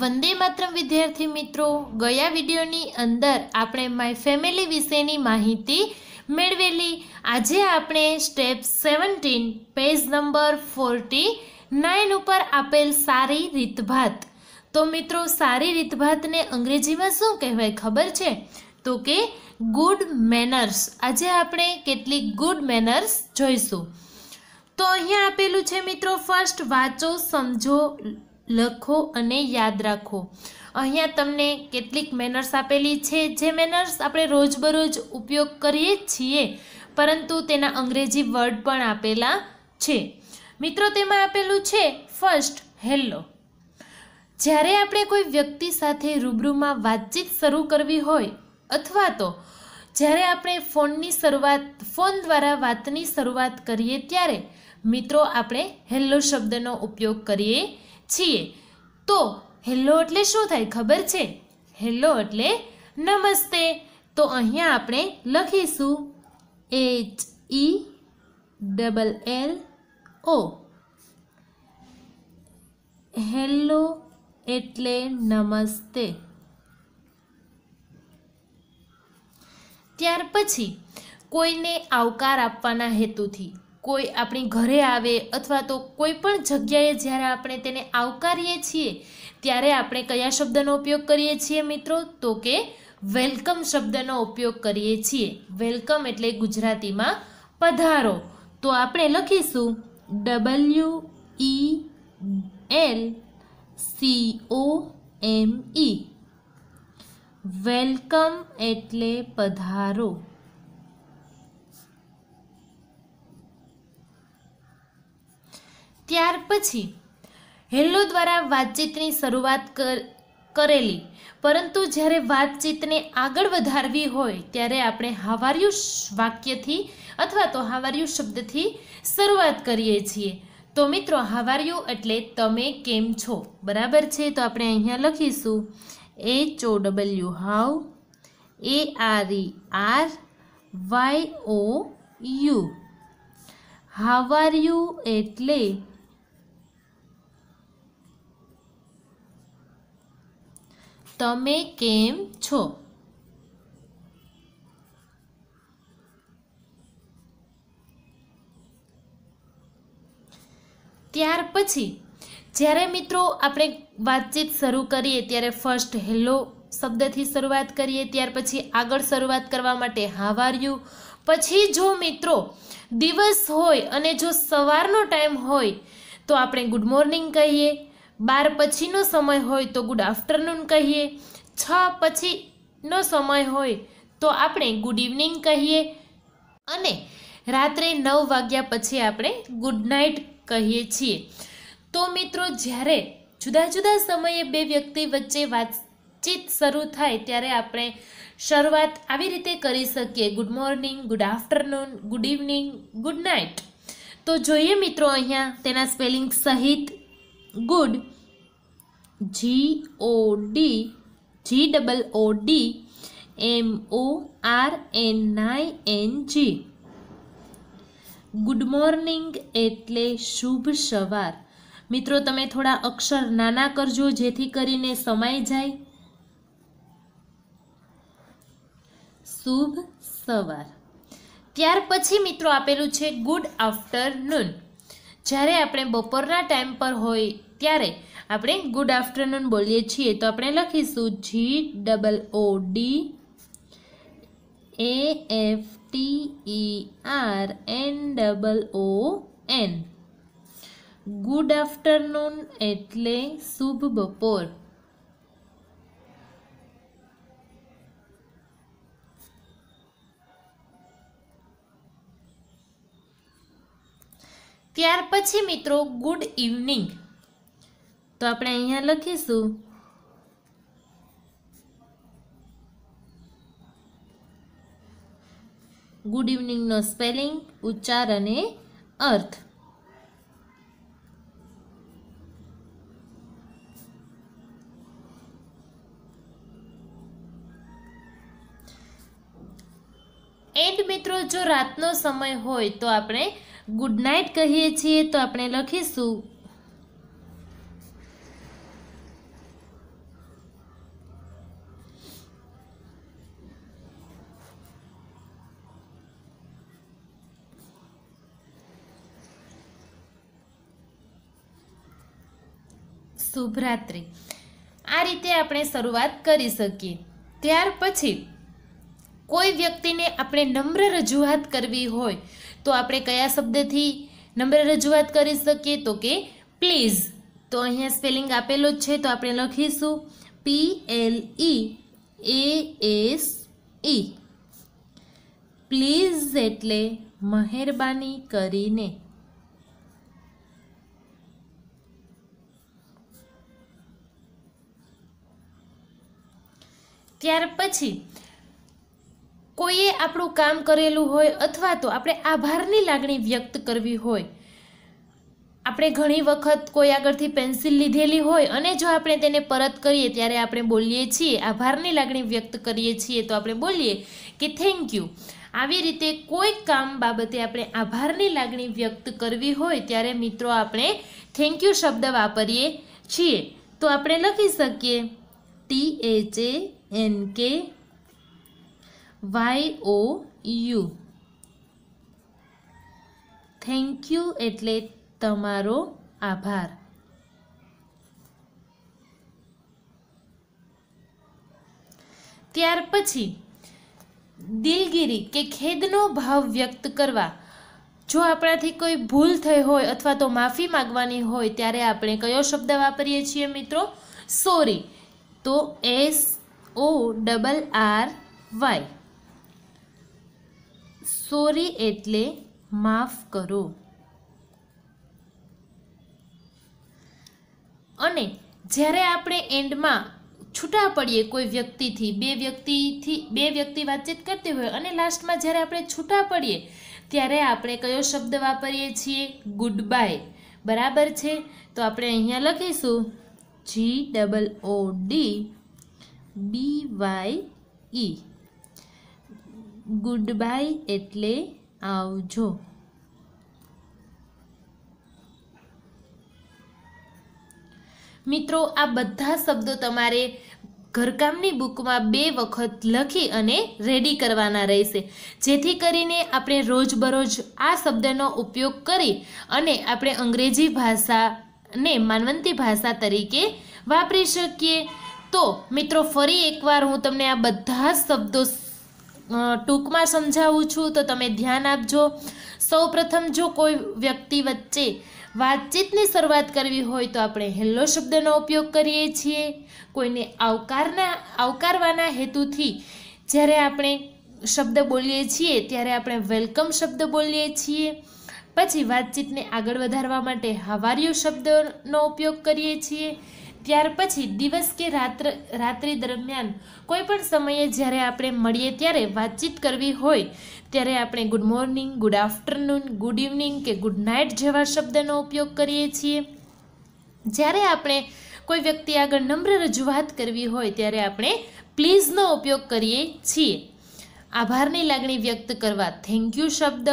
વંદે માત્રમ વિદ્યાર્થી મિત્રો ગયા વિડીયોની અંદર આપણે માય ફેમિલી વિશેની માહિતી મેળવેલી આજે આપણે step seventeen page number forty nine ઉપર આપેલ સારી રીતભાત તો મિત્રો સારી રીતભાતને અંગ્રેજીમાં શું કહેવાય ખબર છે તો કે ગુડ મેનર્સ આજે આપણે કેટલીક ગુડ મેનર્સ જોઈશું તો અહીંયા આપેલું છે મિત્રો ફર્સ્ટ વાંચો સમજો લખો અને યાદ રાખો અહીંયા તમને કેટલીક મેનર્સ આપેલી છે જે મેનર્સ આપણે રોજબરોજ ઉપયોગ કરીએ છીએ પરંતુ તેના અંગ્રેજી વર્ડ પણ આપેલા છે મિત્રો તેમાં આપેલું છે ફર્સ્ટ હેલ્લો જ્યારે આપણે કોઈ વ્યક્તિ સાથે રૂબરૂમાં વાતચીત શરૂ કરવી હોય અથવા તો જ્યારે આપણે ફોનની શરૂઆત ફોન દ્વારા વાતની શરૂઆત કરીએ ત્યારે મિત્રો આપણે હેલ્લો શબ્દનો ઉપયોગ કરીએ છીએ તો હેલો એટલે શું થાય ખબર છે હેલો એટલે નમસ્તે તો અહીંયા આપણે લખીશું H E double L O hello એટલે નમસ્તે ત્યાર પછી કોઈને આવકાર આપવાના હેતુથી કોઈ આપણી ઘરે આવે અથવા તો કોઈ પણ જગ્યાએ જ્યારે આપણે તેને આવકારીએ છીએ ત્યારે આપણે કયા શબ્દનો ઉપયોગ કરીએ છીએ મિત્રો તો કે વેલકમ શબ્દનો ઉપયોગ કરીએ છીએ વેલકમ એટલે ગુજરાતીમાં પધારો તો આપણે લખીશું W E L C O M E welcome એટલે પધારો ત્યાર પછી હેલો દ્વારા વાતચીતની શરૂઆત કરેલી પરંતુ જ્યારે વાતચીતને આગળ વધારવી હોય ત્યારે આપણે હાવાર્યુ વાક્યથી અથવા તો હાવાર્યુ શબ્દથી શરૂઆત કરીએ છીએ તો મિત્રો હાવાર્યુ એટલે તમે કેમ છો બરાબર છે તો આપણે અહીંયા લખીશું H O W how A R E are Y O U how are you એટલે તમે કેમ છો ત્યાર પછી જ્યારે મિત્રો આપણે વાતચીત શરૂ કરીએ ત્યારે ફર્સ્ટ હેલો શબ્દથી શરૂઆત કરીએ ત્યાર પછી આગળ શરૂઆત કરવા માટે હાવાર્યું પછી જો મિત્રો દિવસ હોય અને જો સવારનો ટાઈમ હોય તો આપણે ગુડ મોર્નિંગ કહીએ બાર પછીનો સમય હોય તો ગુડ આફ્ટરનૂન કહીએ છ પછીનો સમય હોય તો આપણે ગુડ ઇવનિંગ કહીએ અને રાત્રે નવ વાગ્યા પછી આપણે ગુડ નાઇટ કહીએ છીએ તો મિત્રો જ્યારે જુદા જુદા સમયે બે વ્યક્તિ વચ્ચે વાતચીત શરૂ થાય ત્યારે આપણે શરૂઆત આવી રીતે કરી શકીએ good morning good afternoon good evening good night તો જોઈએ મિત્રો અહીંયા તેના સ્પેલિંગ સહિત good G O D G double O D M O R N I N G good morning એટલે શુભ સવાર મિત્રો તમે થોડા અક્ષર નાના કરજો જેથી કરીને સમાઈ જાય શુભ સવાર ત્યાર પછી મિત્રો આપેલું છે ગુડ આફ્ટરનૂન જ્યારે આપણે બપોરના ટાઈમ પર હોય ત્યારે આપણે ગુડ આફ્ટરનૂન બોલીએ છીએ તો આપણે લખીશું G double O D A F T E R N double O N good afternoon એટલે શુભ બપોર ત્યાર પછી મિત્રો ગુડ ઇવનિંગ તો આપણે અહીંયા લખીશું ગુડ ઇવનિંગનો સ્પેલિંગ ઉચ્ચાર અને અર્થ એન્ડ મિત્રો જો રાતનો સમય હોય તો આપણે ગુડ નાઇટ કહીએ છીએ તો આપણે લખીશું શુભરાત્રિ આ રીતે આપણે શરૂઆત કરી શકીએ ત્યાર પછી કોઈ વ્યક્તિને આપણે નમ્ર રજૂઆત કરવી હોય તો આપણે કયા શબ્દથી નમ્ર રજૂઆત કરી શકીએ તો કે પ્લીઝ તો અહીંયા સ્પેલિંગ આપેલો જ છે તો આપણે લખીશું P L E A S E please એટલે મહેરબાની કરીને ત્યાર પછી કોઈએ આપણું કામ કરેલું હોય અથવા તો આપણે આભારની લાગણી વ્યક્ત કરવી હોય આપણે ઘણી વખત કોઈ આગળથી પેન્સિલ લીધેલી હોય અને જો આપણે તેને પરત કરીએ ત્યારે આપણે બોલીએ છીએ આભારની લાગણી વ્યક્ત કરીએ છીએ તો આપણે બોલીએ કે થેન્ક યુ આવી રીતે કોઈ કામ બાબતે આપણે આભારની લાગણી વ્યક્ત કરવી હોય ત્યારે મિત્રો આપણે થેન્ક યુ શબ્દ વાપરીએ છીએ તો આપણે લખી શકીએ T H A N K Y O U thank you એટલે તમારો આભાર ત્યાર પછી દિલગીરી કે ખેદનો ભાવ વ્યક્ત કરવા જો આપણાથી કોઈ ભૂલ થઈ હોય અથવા તો માફી માગવાની હોય ત્યારે આપણે કયો શબ્દ વાપરીએ છીએ મિત્રો સોરી તો S O double R Y sorry એટલે માફ કરો અને જ્યારે આપણે એન્ડમાં છૂટા પડીએ કોઈ વ્યક્તિથી બે વ્યક્તિથી બે વ્યક્તિ વાતચીત કરતી હોય અને લાસ્ટમાં જ્યારે આપણે છૂટા પડીએ ત્યારે આપણે કયો શબ્દ વાપરીએ છીએ ગુડ બાય બરાબર છે તો આપણે અહીંયા લખીશું G double O D B Y E good bye એટલે આવજો મિત્રો આ બધા શબ્દો તમારે ઘરકામની બુકમાં બે વખત લખી અને રેડી કરવાના રહેશે જેથી કરીને આપણે રોજબરોજ આ શબ્દનો ઉપયોગ કરી અને આપણે અંગ્રેજી ભાષાને માનવંતી ભાષા તરીકે વાપરી શકીએ તો મિત્રો ફરી એકવાર હું તમને આ બધા જ શબ્દો ટૂંકમાં સમજાવું છું તો તમે ધ્યાન આપજો સૌપ્રથમ જો કોઈ વ્યક્તિ વચ્ચે વાતચીતની શરૂઆત કરવી હોય તો આપણે હેલો શબ્દનો ઉપયોગ કરીએ છીએ કોઈને આવકારના આવકારવાના હેતુથી જ્યારે આપણે શબ્દ બોલીએ છીએ ત્યારે આપણે વેલકમ શબ્દ બોલીએ છીએ પછી વાતચીતને આગળ વધારવા માટે હવારિયો શબ્દનો ઉપયોગ કરીએ છીએ ત્યાર પછી દિવસ કે રાત્ર રાત્રિ દરમિયાન કોઈ પણ સમયે જ્યારે આપણે મળીએ ત્યારે વાતચીત કરવી હોય ત્યારે આપણે good morning good afternoon good evening કે ગુડ નાઇટ જેવા શબ્દનો ઉપયોગ કરીએ છીએ જ્યારે આપણે કોઈ વ્યક્તિ આગળ નમ્ર રજૂઆત કરવી હોય ત્યારે આપણે પ્લીઝનો ઉપયોગ કરીએ છીએ આભારની લાગણી વ્યક્ત કરવા થેન્ક યુ શબ્દ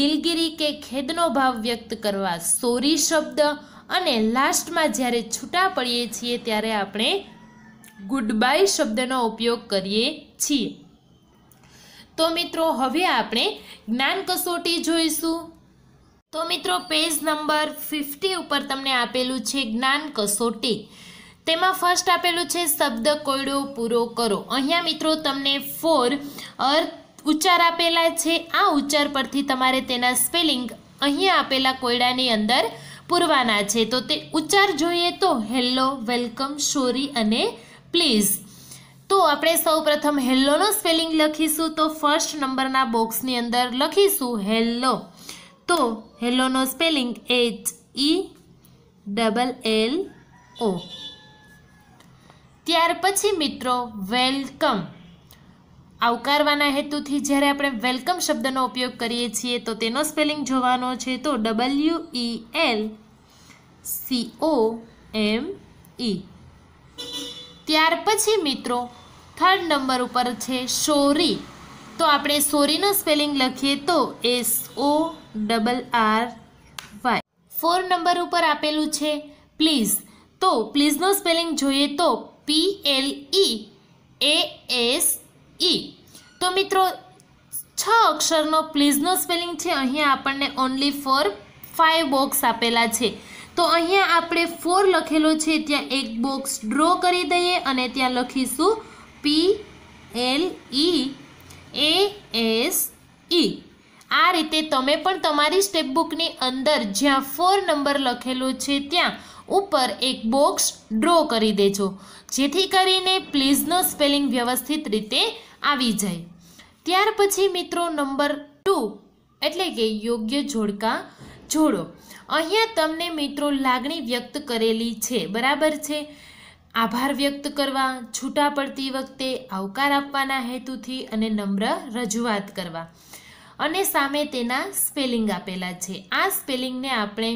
દિલગીરી કે ખેદનો ભાવ વ્યક્ત કરવા સોરી શબ્દ અને લાસ્ટમાં જ્યારે છૂટા પડીએ છીએ ત્યારે આપણે ગુડ બાય શબ્દનો ઉપયોગ કરીએ છીએ તો મિત્રો હવે આપણે જ્ઞાન કસોટી જોઈશું તો મિત્રો પેજ નંબર ફિફ્ટી ઉપર તમને આપેલું છે જ્ઞાન કસોટી તેમાં ફર્સ્ટ આપેલું છે શબ્દ કોયડો પૂરો કરો અહીંયા મિત્રો તમને ફોર અર્થ ઉચ્ચાર આપેલા છે આ ઉચ્ચાર પરથી તમારે તેના સ્પેલિંગ અહીંયા આપેલા કોયડાની અંદર પૂરવાના છે તો તે ઉચ્ચાર જોઈએ તો હેલ્લો વેલકમ સોરી અને પ્લીઝ તો આપણે સૌ પ્રથમ હેલ્લોનો સ્પેલિંગ લખીશું તો ફર્સ્ટ નંબરના બોક્સની અંદર લખીશું હેલ્લો તો હેલ્લોનો spelling H E double L O ત્યાર પછી મિત્રો વેલકમ આવકારવાના હેતુથી જ્યારે આપણે વેલકમ શબ્દનો ઉપયોગ કરીએ છીએ તો તેનો સ્પેલિંગ જોવાનો છે તો W E L C O M E ત્યાર પછી મિત્રો થર્ડ નંબર ઉપર છે સોરી તો આપણે સોરીનો સ્પેલિંગ લખીએ તો S O double R Y four number ઉપર આપેલું છે પ્લીઝ તો પ્લીઝનો સ્પેલિંગ જોઈએ તો પી એલ ઇ એ એસ ઇ તો મિત્રો છ અક્ષરનો પ્લીઝનો સ્પેલિંગ છે અહીંયા આપણને ઓનલી ફોર ફાઇવ બોક્સ આપેલા છે તો અહીંયા આપણે ફોર લખેલો છે ત્યાં એક બોક્સ ડ્રો કરી દઈએ અને ત્યાં લખીશું પી એલ ઇ એ એસ ઇ આ રીતે તમે પણ તમારી સ્ટેપબુકની અંદર જ્યાં ફોર નંબર લખેલો છે ત્યાં ઉપર એક બોક્સ ડ્રો કરી દેજો જેથી કરીને પ્લીઝનો સ્પેલિંગ વ્યવસ્થિત રીતે આવી જાય ત્યાર પછી મિત્રો નંબર ટુ એટલે કે યોગ્ય જોડકા જોડો અહીંયા તમને મિત્રો લાગણી વ્યક્ત કરેલી છે બરાબર છે આભાર વ્યક્ત કરવા છૂટા પડતી વખતે આવકાર આપવાના હેતુથી અને નમ્ર રજૂઆત કરવા અને સામે તેના સ્પેલિંગ આપેલા છે આ સ્પેલિંગને આપણે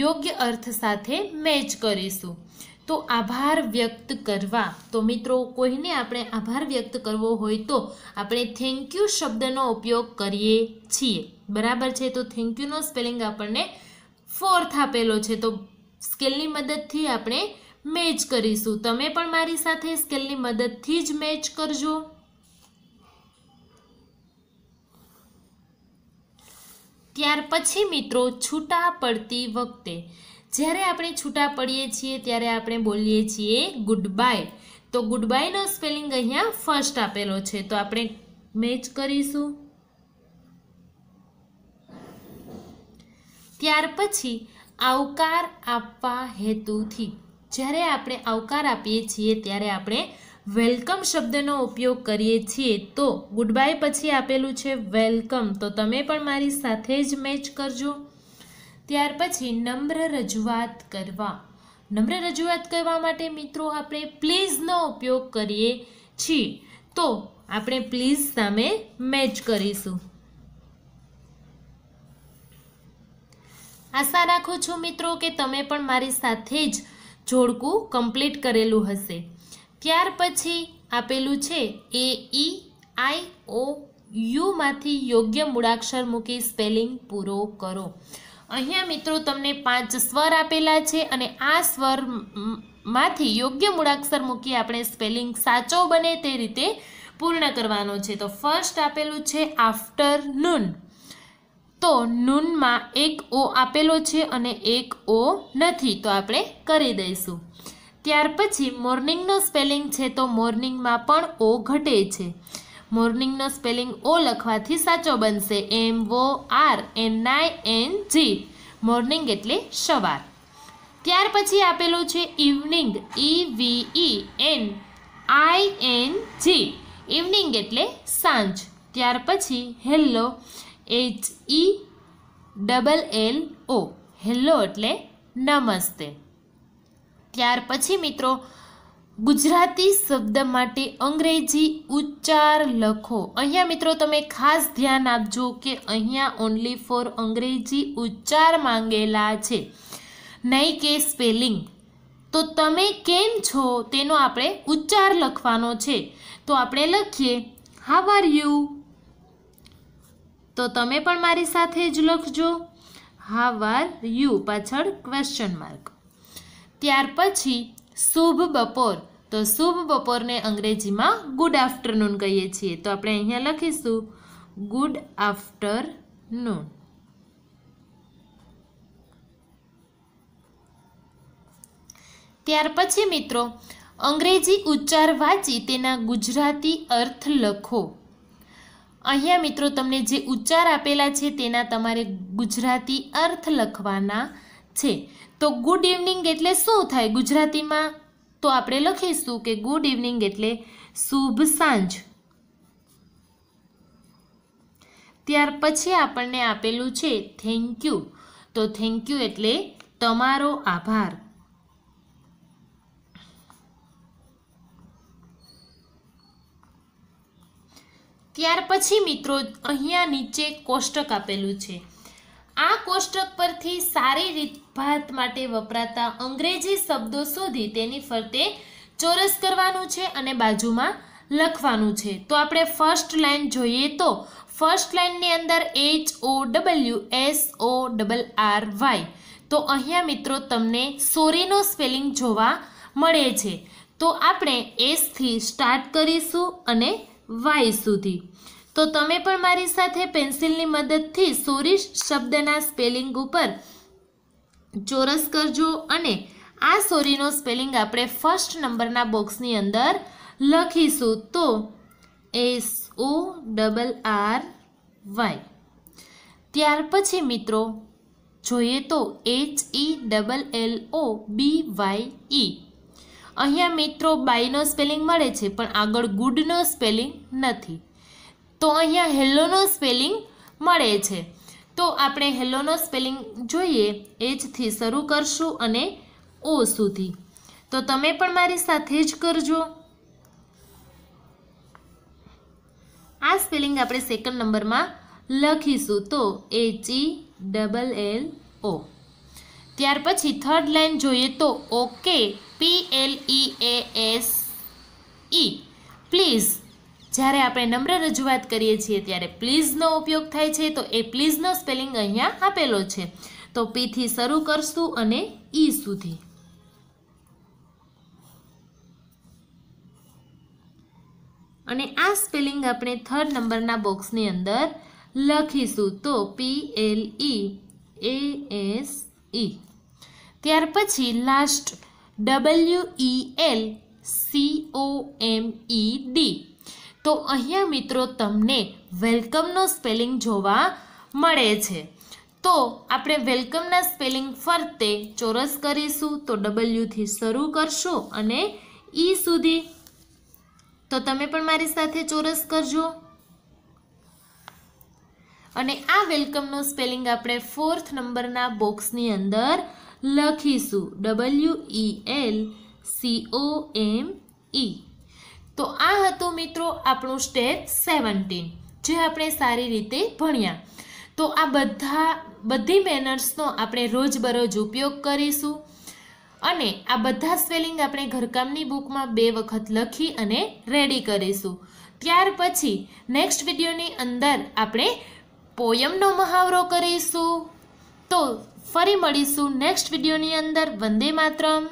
યોગ્ય અર્થ સાથે મેચ કરીશું તો આભાર વ્યક્ત કરવા તો મિત્રો કોઈને આપણે આભાર વ્યક્ત કરવો હોય તો આપણે થેન્ક યુ શબ્દનો ઉપયોગ કરીએ છીએ બરાબર છે તો થેન્ક યુનો સ્પેલિંગ આપણને ફોર્થ આપેલો છે તો સ્કેલની મદદથી આપણે મેચ કરીશું તમે પણ મારી સાથે સ્કેલની મદદથી જ મેચ કરજો ત્યાર પછી મિત્રો છૂટા પડતી વખતે જ્યારે આપણે છૂટા પડીએ છીએ ત્યારે આપણે બોલીએ છીએ ગુડ બાય તો ગુડ બાયનો સ્પેલિંગ અહીંયા ફર્સ્ટ આપેલો છે તો આપણે મેચ કરીશું ત્યાર પછી આવકાર આપવા હેતુથી જ્યારે આપણે આવકાર આપીએ છીએ ત્યારે આપણે વેલકમ શબ્દનો ઉપયોગ કરીએ છીએ તો ગુડ બાય પછી આપેલું છે વેલકમ તો તમે પણ મારી સાથે જ મેચ કરજો ત્યાર પછી નમ્ર રજૂઆત કરવા નમ્ર રજૂઆત કરવા માટે મિત્રો આપણે પ્લીઝનો ઉપયોગ કરીએ છીએ તો આપણે પ્લીઝ સામે મેચ કરીશું આશા રાખું છું મિત્રો કે તમે પણ મારી સાથે જ જોડકું કમ્પ્લીટ કરેલું હશે ત્યાર પછી આપેલું છે એ ઈ આઈ ઓ યુમાંથી યોગ્ય મૂળાક્ષર મૂકી સ્પેલિંગ પૂરો કરો અહીંયા મિત્રો તમને પાંચ સ્વર આપેલા છે અને આ સ્વર માંથી યોગ્ય મૂળાક્ષર મૂકી આપણે સ્પેલિંગ સાચો બને તે રીતે પૂર્ણ કરવાનો છે તો ફર્સ્ટ આપેલું છે આફ્ટરનૂન તો નૂનમાં એક ઓ આપેલો છે અને એક ઓ નથી તો આપણે કરી દઈશું ત્યાર પછી મોર્નિંગનો સ્પેલિંગ છે તો મોર્નિંગમાં પણ ઓ ઘટે છે મોર્નિંગનો સ્પેલિંગ ઓ લખવાથી સાચો બનશે M O R N I N G morning એટલે સવાર ત્યાર પછી આપેલું છે evening E V E N I N G evening એટલે સાંજ ત્યાર પછી hello H E double L O hello એટલે નમસ્તે ત્યાર પછી મિત્રો ગુજરાતી શબ્દ માટે અંગ્રેજી ઉચ્ચાર લખો અહીંયા મિત્રો તમે ખાસ ધ્યાન આપજો કે અહીંયા ઓનલી ફોર અંગ્રેજી ઉચ્ચાર માંગેલા છે નહીં કે સ્પેલિંગ તો તમે કેમ છો તેનો આપણે ઉચ્ચાર લખવાનો છે તો આપણે લખીએ હાવ આર યુ તો તમે પણ મારી સાથે જ લખજો હાવ આર યુ પાછળ ક્વેશ્ચન માર્ક ત્યાર પછી શુભ બપોર તો શુભ બપોરને અંગ્રેજીમાં ગુડ આફ્ટરનૂન કહીએ છીએ તો આપણે અહીંયા લખીશું ગુડ આફ્ટરનૂન ત્યાર પછી મિત્રો અંગ્રેજી ઉચ્ચાર વાંચી તેના ગુજરાતી અર્થ લખો અહીંયા મિત્રો તમને જે ઉચ્ચાર આપેલા છે તેના તમારે ગુજરાતી અર્થ લખવાના છે તો ગુડ ઇવનિંગ એટલે શું થાય ગુજરાતીમાં તો આપણે લખીશું કે ગુડ ઇવનિંગ એટલે શુભ સાંજ ત્યાર પછી આપણને આપેલું છે થેન્ક યુ તો થેન્ક યુ એટલે તમારો આભાર ત્યાર પછી મિત્રો અહીંયા નીચે કોષ્ટક આપેલું છે આ કોષ્ટક પરથી સારી રીતભાત માટે વપરાતા અંગ્રેજી શબ્દો શોધી તેની ફરતે ચોરસ કરવાનું છે અને બાજુમાં લખવાનું છે તો આપણે ફર્સ્ટ લાઇન જોઈએ તો ફર્સ્ટ લાઇનની અંદર H O W S O double R Y તો અહીંયા મિત્રો તમને સોરીનો સ્પેલિંગ જોવા મળે છે તો આપણે એસથી સ્ટાર્ટ કરીશું અને વાય સુધી તો તમે પણ મારી સાથે પેન્સિલની મદદથી સોરીશ શબ્દના સ્પેલિંગ ઉપર ચોરસ કરજો અને આ સોરીનો સ્પેલિંગ આપણે ફર્સ્ટ નંબરના બોક્સની અંદર લખીશું તો S O double R Y ત્યાર પછી મિત્રો જોઈએ તો H E double L O B Y E અહીંયા મિત્રો બાયનો સ્પેલિંગ મળે છે પણ આગળ ગુડનો સ્પેલિંગ નથી તો અહીંયા હેલોનો સ્પેલિંગ મળે છે તો આપણે હેલોનો સ્પેલિંગ જોઈએ એજથી શરૂ કરશું અને ઓ સુધી તો તમે પણ મારી સાથે જ કરજો આ સ્પેલિંગ આપણે સેકન્ડ નંબરમાં લખીશું તો H E double L O ત્યાર પછી થર્ડ લાઈન જોઈએ તો okay P L E A S E please જ્યારે આપણે નમ્ર રજૂઆત કરીએ છીએ ત્યારે પ્લીઝનો ઉપયોગ થાય છે તો એ પ્લીઝનો સ્પેલિંગ અહીંયા આપેલો છે તો પીથી શરૂ કરશું અને ઈ e સુધી અને આ સ્પેલિંગ આપણે થર્ડ નંબરના બોક્સની અંદર લખીશું તો પી L E A S E ત્યાર પછી last W E L C O M E D તો અહીંયા મિત્રો તમને વેલકમનો સ્પેલિંગ જોવા મળે છે તો આપણે વેલકમના સ્પેલિંગ ફરતે ચોરસ કરીશું તો ડબલ્યુથી શરૂ કરશો અને ઈ e સુધી તો તમે પણ મારી સાથે ચોરસ કરજો અને આ વેલકમનું સ્પેલિંગ આપણે ફોર્થ નંબરના બોક્સની અંદર લખીશું W E L C O M E તો આ હતું મિત્રો આપણું સ્ટેપ સેવન્ટીન જે આપણે સારી રીતે ભણ્યા તો આ બધા બધી મેનર્સનો આપણે રોજબરોજ ઉપયોગ કરીશું અને આ બધા સ્પેલિંગ આપણે ઘરકામની બુકમાં બે વખત લખી અને રેડી કરીશું ત્યાર પછી નેક્સ્ટ વિડીયોની અંદર આપણે પોયમનો મહાવરો કરીશું તો ફરી મળીશું નેક્સ્ટ વિડીયોની અંદર વંદે માતરમ